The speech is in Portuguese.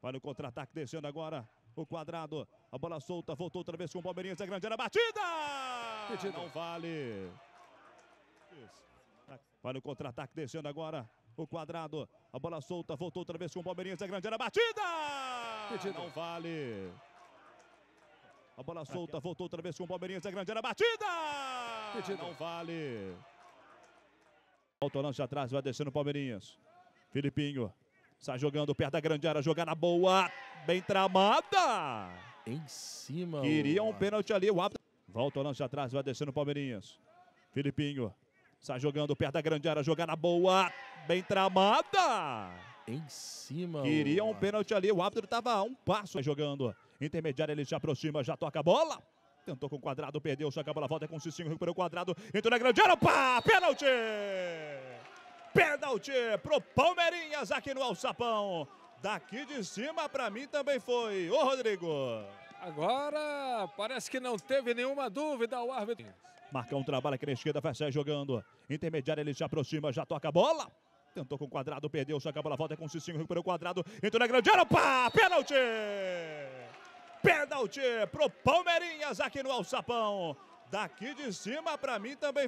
Vai no contra-ataque, descendo agora. O quadrado, a bola solta, voltou outra vez com o Palmeirense, a é grande era batida! Pedido. Não vale. Vai no contra-ataque, descendo agora. O quadrado, a bola solta, voltou outra vez com o Palmeirense, a é grande era batida! Pedido. Não vale. A bola solta, voltou outra vez com o Palmeirense, a é grande era batida! Pedido. Não vale. Volta o lance atrás, vai descendo o Palmeirinhas. Filipinho, Sai jogando perto da grande área, jogar na boa. Bem tramada. Em cima. Queria um pênalti ali. O árbitro. Volta o lance atrás, vai descendo o Palmeirinhas. Filipinho. Sai jogando perto da grande área, jogar na boa. Bem tramada. Em cima. Queria um pênalti ali. O árbitro estava a um passo jogando. Intermediário, ele se aproxima, já toca a bola. Tentou com o quadrado, perdeu, só que a bola volta é com o Cicinho, recuperou o quadrado. Entrou na grande área, opa, Pênalti! pênalti pro Palmeirinhas aqui no Alçapão. Daqui de cima para mim também foi. Ô Rodrigo. Agora parece que não teve nenhuma dúvida o árbitro. Marca um trabalho aqui na esquerda, Fessé jogando. Intermediário, ele se aproxima, já toca a bola. Tentou com o quadrado, perdeu, só que a bola volta é com o Cicinho, recuperou o quadrado. Entrou na grande área, pá! Pênalti! Pênalti pro Palmeirinhas aqui no Alçapão. Daqui de cima para mim também